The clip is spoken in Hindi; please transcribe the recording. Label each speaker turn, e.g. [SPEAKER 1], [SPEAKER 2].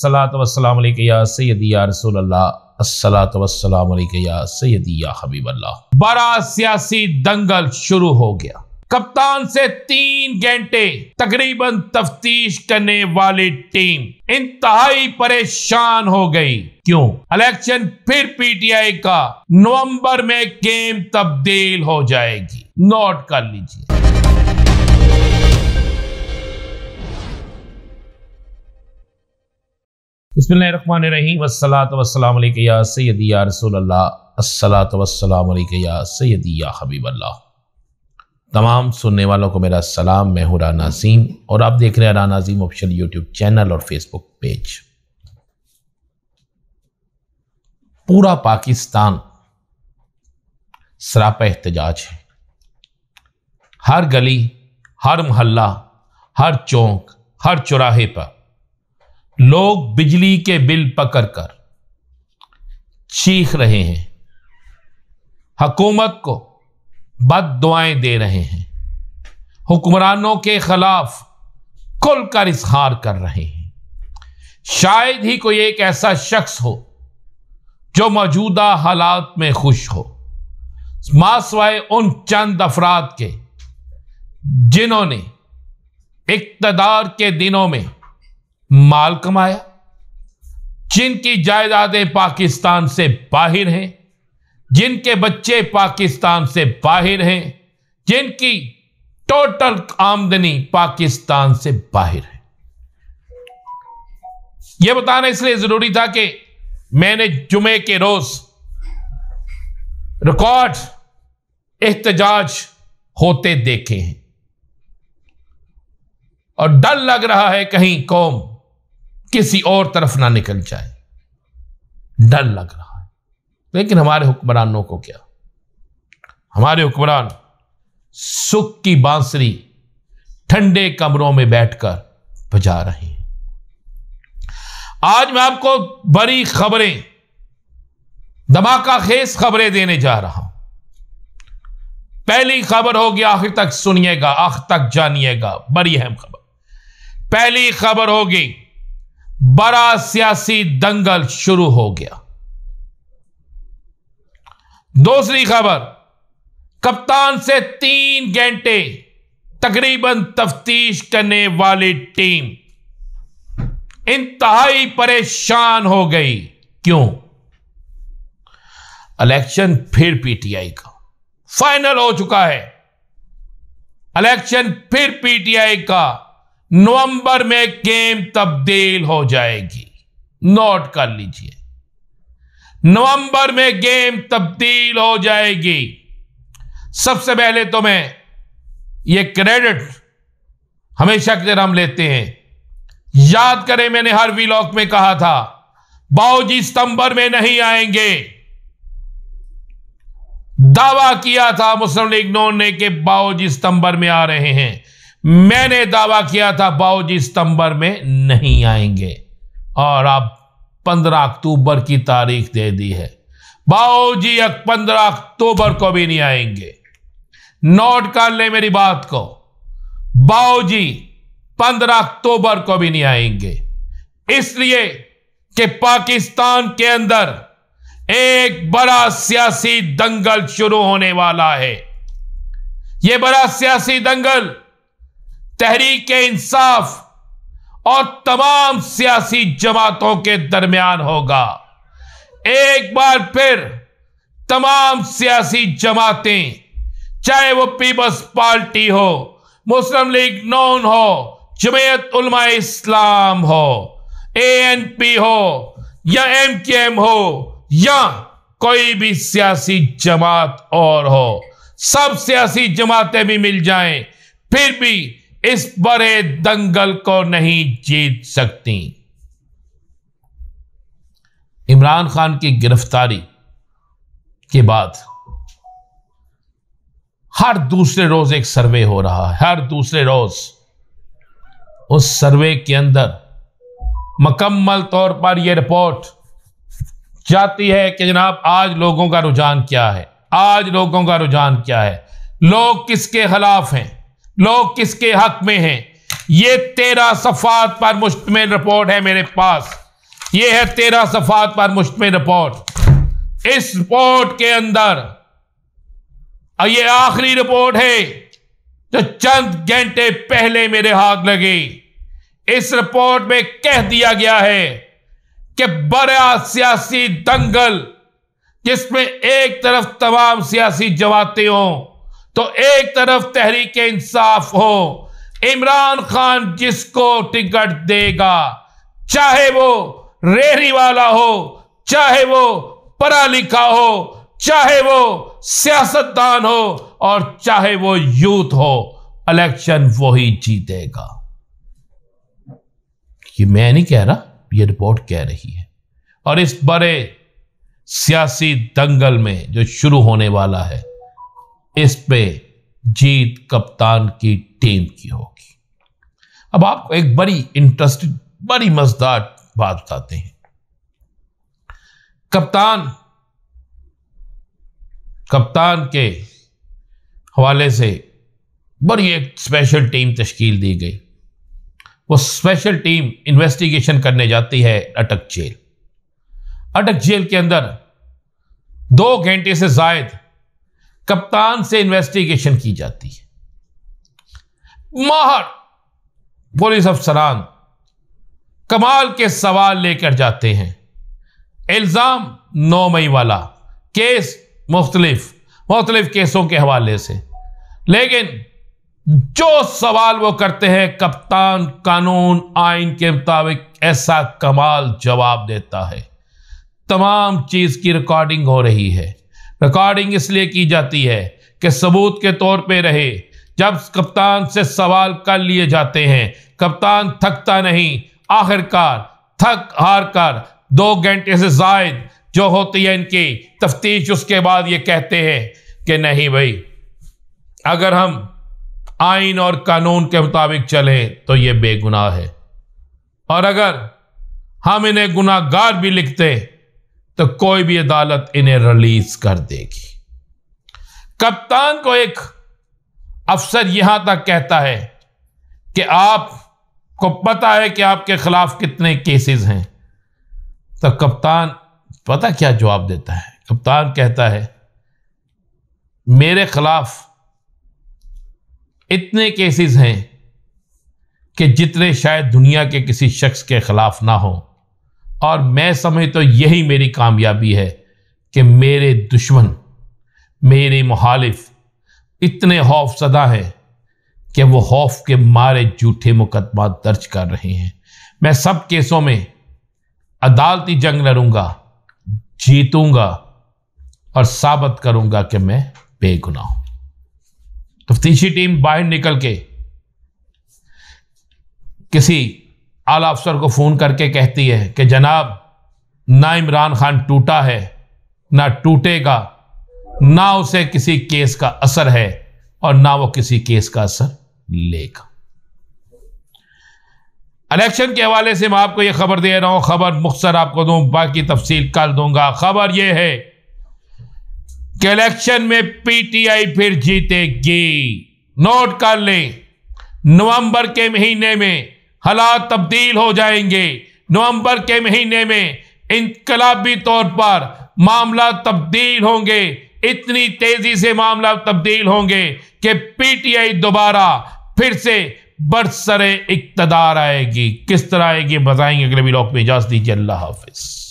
[SPEAKER 1] सलात वसलाम या सैदी या रसूल अल्लाह सलात वसलाम या हबीब अल्लाह बड़ा सियासी दंगल शुरू हो गया कप्तान से तीन घंटे तकरीबन तफ्तीश करने वाली टीम इंतहाई परेशान हो गई क्यों इलेक्शन फिर पीटीआई का नवंबर में गेम तब्दील हो जाएगी नोट कर लीजिए बसमान वसलाम तमाम सुनने वालों को मेरा सलाम मैं हूँ राना नाजीम और आप देख रहे हैं Rana Nazim official YouTube channel और फेसबुक पेज पूरा पाकिस्तान सराप एहतजाज है हर गली हर मोहल्ला हर चौंक हर चौराहे पर लोग बिजली के बिल पकड़कर चीख रहे हैं हकूमत को बद दुआएं दे रहे हैं हुक्मरानों के खिलाफ खुलकर इजहार कर रहे हैं शायद ही कोई एक ऐसा शख्स हो जो मौजूदा हालात में खुश हो मासवाए उन चंद अफराद के जिन्होंने इकतदार के दिनों में माल कमाया जिनकी जायदादें पाकिस्तान से बाहर हैं जिनके बच्चे पाकिस्तान से बाहर हैं जिनकी टोटल आमदनी पाकिस्तान से बाहर है यह बताना इसलिए जरूरी था कि मैंने जुमे के रोज रिकॉर्ड एहतजाज होते देखे हैं और डर लग रहा है कहीं कौम किसी और तरफ ना निकल जाए डर लग रहा है लेकिन हमारे हुक्मरानों को क्या हमारे हुक्मरान सुख की बांसुरी ठंडे कमरों में बैठकर बजा रहे हैं आज मैं आपको बड़ी खबरें धमाका खेस खबरें देने जा रहा हूं पहली खबर होगी आखिर तक सुनिएगा आखिर तक जानिएगा बड़ी अहम खबर पहली खबर होगी बड़ा सियासी दंगल शुरू हो गया दूसरी खबर कप्तान से तीन घंटे तकरीबन तफ्तीश करने वाली टीम इंतहाई परेशान हो गई क्यों इलेक्शन फिर पीटीआई का फाइनल हो चुका है इलेक्शन फिर पीटीआई का नवंबर में गेम तब्दील हो जाएगी नोट कर लीजिए नवंबर में गेम तब्दील हो जाएगी सबसे पहले तो मैं ये क्रेडिट हमेशा की तरह हम लेते हैं याद करें मैंने हर विलॉक में कहा था बाबूजी सितंबर में नहीं आएंगे दावा किया था मुस्लिम लीग कि के जी सितंबर में आ रहे हैं मैंने दावा किया था बाबूजी सितंबर में नहीं आएंगे और आप पंद्रह अक्टूबर की तारीख दे दी है बाबूजी अब पंद्रह अक्टूबर को भी नहीं आएंगे नोट कर ले मेरी बात को बाबूजी पंद्रह अक्टूबर को भी नहीं आएंगे इसलिए कि पाकिस्तान के अंदर एक बड़ा सियासी दंगल शुरू होने वाला है यह बड़ा सियासी दंगल तहरीक इंसाफ और तमाम सियासी जमातों के दरमियान होगा एक बार फिर तमाम सियासी जमातें चाहे वो पीपल्स पार्टी हो मुस्लिम लीग नॉन हो जमयत उलमा इस्लाम हो ए एन पी हो या एम के एम हो या कोई भी सियासी जमात और हो सब सियासी जमातें भी मिल जाएं फिर भी इस बड़े दंगल को नहीं जीत सकती इमरान खान की गिरफ्तारी के बाद हर दूसरे रोज एक सर्वे हो रहा है हर दूसरे रोज उस सर्वे के अंदर मकम्मल तौर पर यह रिपोर्ट जाती है कि जनाब आज लोगों का रुझान क्या है आज लोगों का रुझान क्या है लोग किसके खिलाफ हैं लोग किसके हक में हैं ये तेरह सफात पर मुश्तमिल रिपोर्ट है मेरे पास ये है तेरह सफात पर मुश्तमिल रिपोर्ट इस रिपोर्ट के अंदर और ये आखिरी रिपोर्ट है जो चंद घंटे पहले मेरे हाथ लगी इस रिपोर्ट में कह दिया गया है कि बड़ा सियासी दंगल जिसमें एक तरफ तमाम सियासी जमाते हों तो एक तरफ तहरीक इंसाफ हो इमरान खान जिसको टिकट देगा चाहे वो रेहरी वाला हो चाहे वो पढ़ा लिखा हो चाहे वो सियासतदान हो और चाहे वो यूथ हो इलेक्शन वही जीतेगा ये मैं नहीं कह रहा ये रिपोर्ट कह रही है और इस बड़े सियासी दंगल में जो शुरू होने वाला है इस पे जीत कप्तान की टीम की होगी अब आपको एक बड़ी इंटरेस्टिंग बड़ी मजदार बात बताते हैं कप्तान कप्तान के हवाले से बड़ी एक स्पेशल टीम तश्कील दी गई वो स्पेशल टीम इन्वेस्टिगेशन करने जाती है अटक जेल अटक जेल के अंदर दो घंटे से जायद कप्तान से इन्वेस्टिगेशन की जाती है माहर पुलिस अफसरान कमाल के सवाल लेकर जाते हैं इल्ज़ाम नौ मई वाला केस मुख्तलिफ मुख्तलिफ केसों के हवाले से लेकिन जो सवाल वो करते हैं कप्तान कानून आइन के मुताबिक ऐसा कमाल जवाब देता है तमाम चीज़ की रिकॉर्डिंग हो रही है रिकॉर्डिंग इसलिए की जाती है कि सबूत के तौर पे रहे जब कप्तान से सवाल कर लिए जाते हैं कप्तान थकता नहीं आखिरकार थक हार कर दो घंटे से जायद जो होती है इनकी तफ्तीश उसके बाद ये कहते हैं कि नहीं भाई अगर हम आइन और कानून के मुताबिक चले तो ये बेगुनाह है और अगर हम इन्हें गुनाहगार भी लिखते तो कोई भी अदालत इन्हें रिलीज कर देगी कप्तान को एक अफसर यहां तक कहता है कि आप को पता है कि आपके खिलाफ कितने केसेस हैं तो कप्तान पता क्या जवाब देता है कप्तान कहता है मेरे खिलाफ इतने केसेस हैं कि जितने शायद दुनिया के किसी शख्स के खिलाफ ना हो और मैं समझ तो यही मेरी कामयाबी है कि मेरे दुश्मन मेरे मुखालिफ इतने खौफ सदा हैं कि वो खौफ के मारे झूठे मुकदमा दर्ज कर रहे हैं मैं सब केसों में अदालती जंग लड़ूंगा जीतूंगा और साबित करूंगा कि मैं बेगुनाह हूं तफ्तीशी तो टीम बाहर निकल के किसी आला अफसर को फ़ोन करके कहती है कि जनाब ना इमरान खान टूटा है ना टूटेगा ना उसे किसी केस का असर है और ना वो किसी केस का असर लेगा इलेक्शन के हवाले से मैं आपको ये खबर दे रहा हूं खबर मुख्तर आपको दूं बाकी तफसील कल दूंगा खबर ये है कि इलेक्शन में पीटीआई फिर जीतेगी नोट कर लें नवंबर के महीने में हालात तब्दील हो जाएंगे नवंबर के महीने में इनकलाबी तौर पर मामला तब्दील होंगे इतनी तेजी से मामला तब्दील होंगे कि पीटीआई दोबारा फिर से बरसरे इकतदार आएगी किस तरह आएगी बताएंगे अगले ब्लॉक में इजाजत दीजिए अल्लाह हाफिज़